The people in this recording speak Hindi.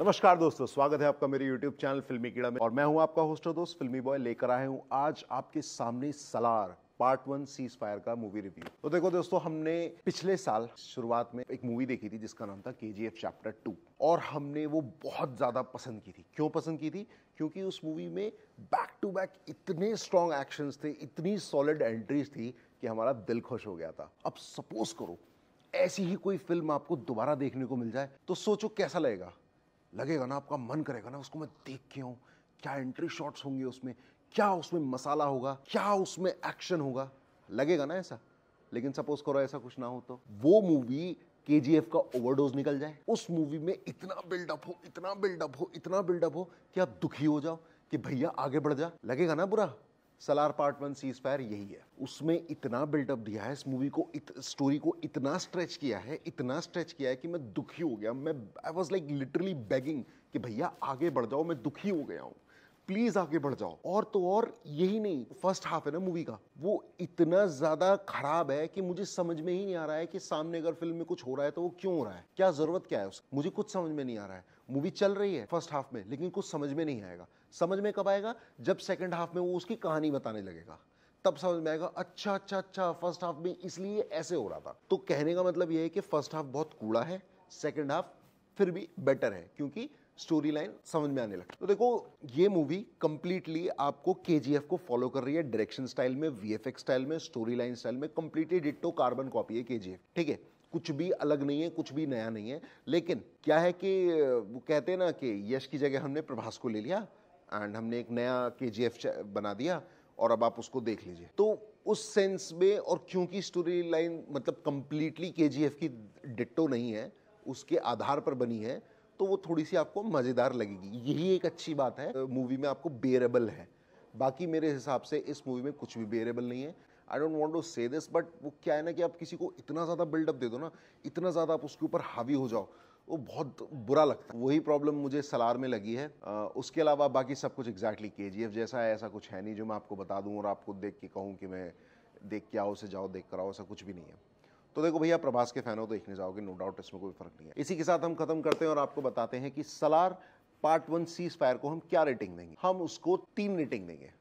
नमस्कार दोस्तों स्वागत है आपका मेरे YouTube चैनल फिल्मी कीड़ा में और मैं हूं आपका होस्ट और दोस्त फिल्मी बॉय लेकर आए हूं आज आपके सामने Salaar part one ceasefire का मूवी रिव्यू तो देखो दोस्तों हमने पिछले साल शुरुआत में एक मूवी देखी थी जिसका नाम था के जी एफ चैप्टर टू और हमने वो बहुत ज़्यादा पसंद की थी क्यों पसंद की थी क्योंकि उस मूवी में बैक टू बैक इतने स्ट्रॉन्ग एक्शन थे इतनी सॉलिड एंट्रीज थी कि हमारा दिल खुश हो गया था अब सपोज करो ऐसी ही कोई फिल्म आपको दोबारा देखने को मिल जाए तो सोचो कैसा लगेगा लगेगा ना आपका मन करेगा ना उसको मैं देख के हूँ क्या एंट्री शॉट्स होंगे उसमें क्या उसमें मसाला होगा क्या उसमें एक्शन होगा लगेगा ना ऐसा लेकिन सपोज करो ऐसा कुछ ना हो तो वो मूवी के का ओवरडोज निकल जाए उस मूवी में इतना बिल्डअप हो इतना बिल्डअप हो इतना बिल्डअप हो कि आप दुखी हो जाओ कि भैया आगे बढ़ जा लगेगा ना बुरा Salaar part one ceasefire यही है उसमें इतना बिल्डअप दिया है इस मूवी को इत, स्टोरी को इतना स्ट्रेच किया है इतना स्ट्रेच किया है कि मैं दुखी हो गया मैं I was like literally begging कि भैया आगे बढ़ जाओ मैं दुखी हो गया हूँ प्लीज आगे बढ़ जाओ और तो और यही नहीं फर्स्ट हाफ है ना मूवी का वो इतना ज्यादा खराब है कि मुझे समझ में ही नहीं आ रहा है कि सामने अगर फिल्म में कुछ हो रहा है तो वो क्यों हो रहा है क्या जरूरत क्या है उस मुझे कुछ समझ में नहीं आ रहा है मूवी चल रही है फर्स्ट हाफ में लेकिन कुछ समझ में नहीं आएगा समझ में कब आएगा जब सेकेंड हाफ में वो उसकी कहानी बताने लगेगा तब समझ में आएगा अच्छा अच्छा अच्छा फर्स्ट हाफ में इसलिए ऐसे हो रहा था तो कहने का मतलब यह है कि फर्स्ट हाफ बहुत कूड़ा है सेकेंड हाफ फिर भी बेटर है क्योंकि स्टोरी लाइन समझ में आने लगती तो देखो ये मूवी कंप्लीटली आपको के को फॉलो कर रही है डायरेक्शन स्टाइल में वी स्टाइल में स्टोरी लाइन स्टाइल में कंप्लीटली डिटो कार्बन कॉपी है के ठीक है कुछ भी अलग नहीं है कुछ भी नया नहीं है लेकिन क्या है कि वो कहते हैं ना कि यश की जगह हमने प्रभास को ले लिया एंड हमने एक नया के बना दिया और अब आप उसको देख लीजिए तो उस सेंस में और क्योंकि स्टोरी लाइन मतलब कंप्लीटली के की डिट्टो नहीं है उसके आधार पर बनी है तो वो थोड़ी सी आपको मज़ेदार लगेगी यही एक अच्छी बात है मूवी में आपको बेरेबल है बाकी मेरे हिसाब से इस मूवी में कुछ भी बेरेबल नहीं है I don't want to say this but वो क्या है ना कि आप किसी को इतना ज़्यादा बिल्डअप दे दो ना इतना ज़्यादा आप उसके ऊपर हावी हो जाओ वो बहुत बुरा लगता है वही प्रॉब्लम मुझे सलार में लगी है आ, उसके अलावा बाकी सब कुछ एग्जैक्टली के जी जैसा है ऐसा कुछ है नहीं जो मैं आपको बता दूँ और आपको देख के कहूँ कि मैं देख के आओ से जाओ देख कर आओ ऐसा कुछ भी नहीं है तो देखो भैया प्रभास के फैन हो तो देखने जाओगे नो डाउट इसमें कोई फर्क नहीं है इसी के साथ हम खत्म करते हैं और आपको बताते हैं कि Salaar part one ceasefire को हम क्या रेटिंग देंगे हम उसको तीन रेटिंग देंगे